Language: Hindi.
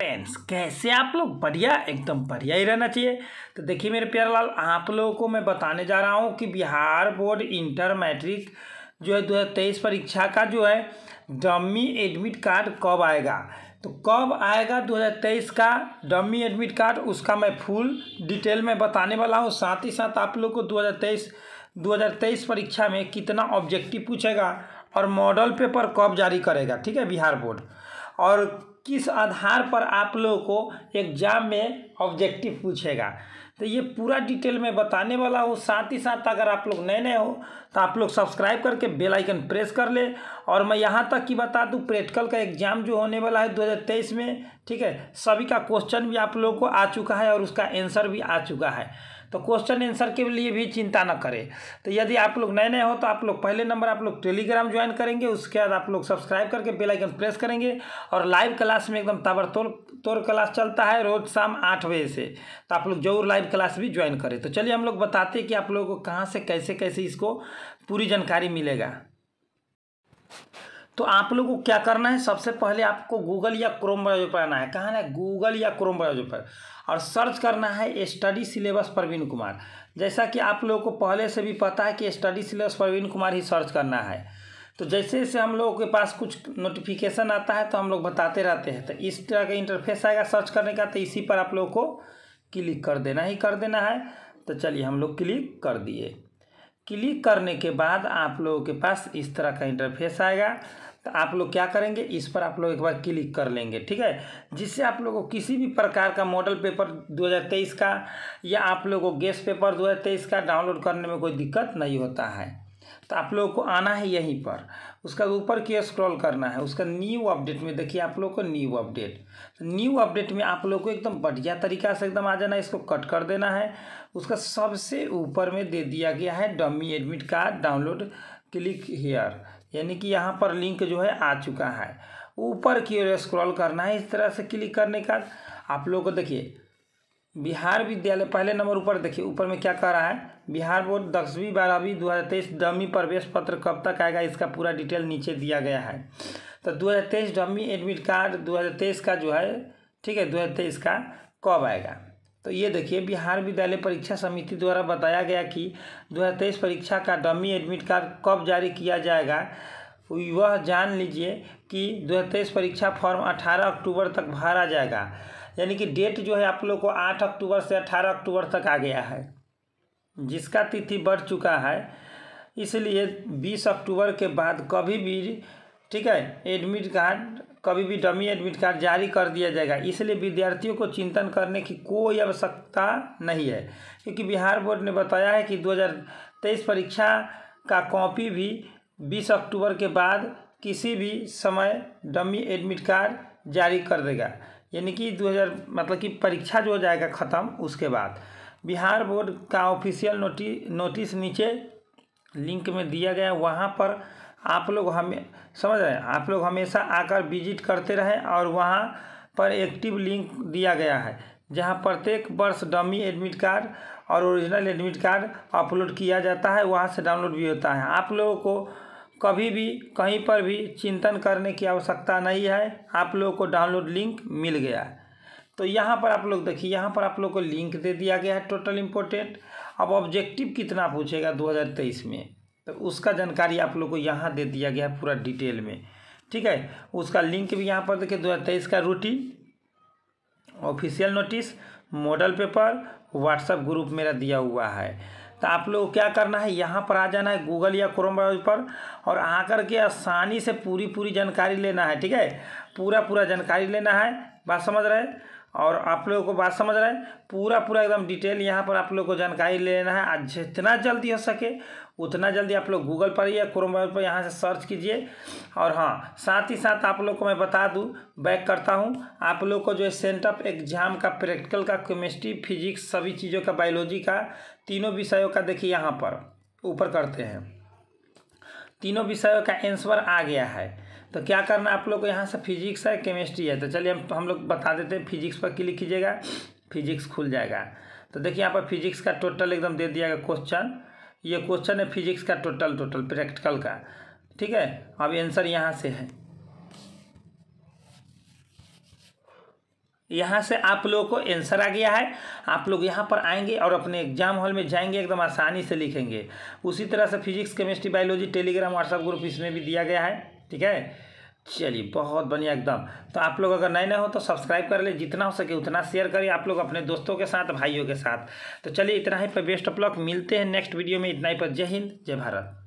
फ्रेंड्स कैसे आप लोग बढ़िया एकदम बढ़िया ही रहना चाहिए तो देखिए मेरे प्यार लाल आप लोगों को मैं बताने जा रहा हूँ कि बिहार बोर्ड इंटर मैट्रिक जो है दो हज़ार तेईस परीक्षा का जो है डमी एडमिट कार्ड कब आएगा तो कब आएगा 2023 का डमी एडमिट कार्ड उसका मैं फुल डिटेल में बताने वाला हूँ साथ ही साथ आप लोग को हज़ार तेईस परीक्षा में कितना ऑब्जेक्टिव पूछेगा और मॉडल पेपर कब जारी करेगा ठीक है बिहार बोर्ड और किस आधार पर आप लोगों को एग्जाम में ऑब्जेक्टिव पूछेगा तो ये पूरा डिटेल में बताने वाला हूँ साथ ही साथ अगर आप लोग नए नए हो तो आप लोग सब्सक्राइब करके बेल आइकन प्रेस कर ले और मैं यहाँ तक कि बता दूँ प्रैक्टिकल का एग्जाम जो होने वाला है 2023 में ठीक है सभी का क्वेश्चन भी आप लोगों को आ चुका है और उसका आंसर भी आ चुका है तो क्वेश्चन आंसर के लिए भी चिंता न करें तो यदि आप लोग नए नए हो तो आप लोग पहले नंबर आप लोग टेलीग्राम ज्वाइन करेंगे उसके बाद आप लोग सब्सक्राइब करके बेलाइकन प्रेस करेंगे और लाइव क्लास में एकदम ताबड़तोड़ तोड़ क्लास चलता है रोज शाम आठ बजे से तो आप लोग जरूर लाइव क्लास भी ज्वाइन करें तो चलिए हम लोग बताते हैं कि आप लोगों को कहाँ से कैसे कैसे इसको पूरी जानकारी मिलेगा तो आप लोगों को क्या करना है सबसे पहले आपको गूगल या क्रोम ब्राउजर पर आना है कहाँ है गूगल या क्रोम ब्राउजर पर और सर्च करना है स्टडी सिलेबस प्रवीण कुमार जैसा कि आप लोगों को पहले से भी पता है कि स्टडी सिलेबस प्रवीण कुमार ही सर्च करना है तो जैसे जैसे हम लोगों के पास कुछ नोटिफिकेशन आता है तो हम लोग बताते रहते हैं तो इस तरह का इंटरफेस आएगा सर्च करने का तो इसी पर आप लोगों को क्लिक कर देना ही कर देना है तो चलिए हम लोग क्लिक कर दिए क्लिक करने के बाद आप लोगों के पास इस तरह का इंटरफेस आएगा तो आप लोग क्या करेंगे इस पर आप लोग एक बार क्लिक कर लेंगे ठीक है जिससे आप लोग को किसी भी प्रकार का मॉडल पेपर 2023 का या आप लोग को गेस्ट पेपर 2023 का डाउनलोड करने में कोई दिक्कत नहीं होता है तो आप लोगों को आना है यहीं पर उसका ऊपर की स्क्रॉल करना है उसका न्यू अपडेट में देखिए आप लोग को न्यू अपडेट तो न्यू अपडेट में आप लोग को एकदम बढ़िया तरीका से एकदम आ जाना है इसको कट कर देना है उसका सबसे ऊपर में दे दिया गया है dummy admit card download click here यानी कि यहाँ पर लिंक जो है आ चुका है ऊपर की ओर स्क्रॉल करना है इस तरह से क्लिक करने का आप लोग को देखिए बिहार विद्यालय पहले नंबर ऊपर देखिए ऊपर में क्या कह रहा है बिहार बोर्ड दसवीं बारहवीं दो हज़ार तेईस डमी प्रवेश पत्र कब तक आएगा इसका पूरा डिटेल नीचे दिया गया है तो दो हज़ार तेईस डमी एडमिट कार्ड दो हज़ार तेईस का जो है ठीक है दो हज़ार तेईस का कब आएगा तो ये देखिए बिहार विद्यालय परीक्षा समिति द्वारा बताया गया कि दो परीक्षा का डमी एडमिट कार्ड कब जारी किया जाएगा वह जान लीजिए कि दो परीक्षा फॉर्म 18 अक्टूबर तक भरा जाएगा यानी कि डेट जो है आप लोग को 8 अक्टूबर से 18 अक्टूबर तक आ गया है जिसका तिथि बढ़ चुका है इसलिए 20 अक्टूबर के बाद कभी भी ठीक है एडमिट कार्ड कभी भी डमी एडमिट कार्ड जारी कर दिया जाएगा इसलिए विद्यार्थियों को चिंतन करने की कोई आवश्यकता नहीं है क्योंकि बिहार बोर्ड ने बताया है कि 2023 परीक्षा का कॉपी भी 20 अक्टूबर के बाद किसी भी समय डमी एडमिट कार्ड जारी कर देगा यानी कि 2000 मतलब कि परीक्षा जो हो जाएगा ख़त्म उसके बाद बिहार बोर्ड का ऑफिशियल नोटिस नोटिस नीचे लिंक में दिया गया वहाँ पर आप लोग हमें समझ रहे हैं आप लोग हमेशा आकर विजिट करते रहें और वहाँ पर एक्टिव लिंक दिया गया है जहाँ प्रत्येक वर्ष डमी एडमिट कार्ड और ओरिजिनल एडमिट कार्ड अपलोड किया जाता है वहाँ से डाउनलोड भी होता है आप लोगों को कभी भी कहीं पर भी चिंतन करने की आवश्यकता नहीं है आप लोगों को डाउनलोड लिंक मिल गया है तो यहाँ पर आप लोग देखिए यहाँ पर आप लोग को लिंक दे दिया गया है टोटल इम्पोर्टेंट अब ऑब्जेक्टिव कितना पूछेगा दो में तो उसका जानकारी आप लोग को यहाँ दे दिया गया है पूरा डिटेल में ठीक है उसका लिंक भी यहाँ पर देखिए दो हज़ार तेईस का routine official notice model paper WhatsApp group मेरा दिया हुआ है तो आप लोग क्या करना है यहाँ पर आ जाना है गूगल या क्रोम ब्राउज पर और आ कर के आसानी से पूरी पूरी जानकारी लेना है ठीक है पूरा पूरा जानकारी लेना है बात समझ रहे और आप लोगों को बात समझ रहे हैं पूरा पूरा एकदम डिटेल यहाँ पर आप लोगों को जानकारी लेना है आज जितना जल्दी हो सके उतना जल्दी आप लोग गूगल पर या क्रोम पर यहाँ से सर्च कीजिए और हाँ साथ ही साथ आप लोग को मैं बता दूँ बैक करता हूँ आप लोग को जो है सेंटअप एग्जाम का प्रैक्टिकल का केमिस्ट्री फिजिक्स सभी चीज़ों का बायोलॉजी का तीनों विषयों का देखिए यहाँ पर ऊपर करते हैं तीनों विषयों का आंसर आ गया है तो क्या करना आप लोग को यहाँ से फिजिक्स है केमिस्ट्री है तो चलिए हम हम लोग बता देते हैं फिजिक्स पर क्लिक कीजिएगा फिजिक्स खुल जाएगा तो देखिए यहाँ पर फिजिक्स का टोटल एकदम दे दिया गया क्वेश्चन ये क्वेश्चन है फिजिक्स का टोटल टोटल प्रैक्टिकल का ठीक है अब आंसर यहाँ से है यहाँ से आप लोगों को आंसर आ गया है आप लोग यहाँ पर आएंगे और अपने एग्जाम हॉल में जाएंगे एकदम आसानी से लिखेंगे उसी तरह से physics chemistry biology Telegram WhatsApp group इसमें भी दिया गया है ठीक है चलिए बहुत बढ़िया एकदम तो आप लोग अगर नए नए हो तो सब्सक्राइब कर ले जितना हो सके उतना शेयर करिए आप लोग अपने दोस्तों के साथ भाइयों के साथ तो चलिए इतना ही पर बेस्ट ऑफ लक मिलते हैं नेक्स्ट वीडियो में इतना ही पर जय हिंद जय भारत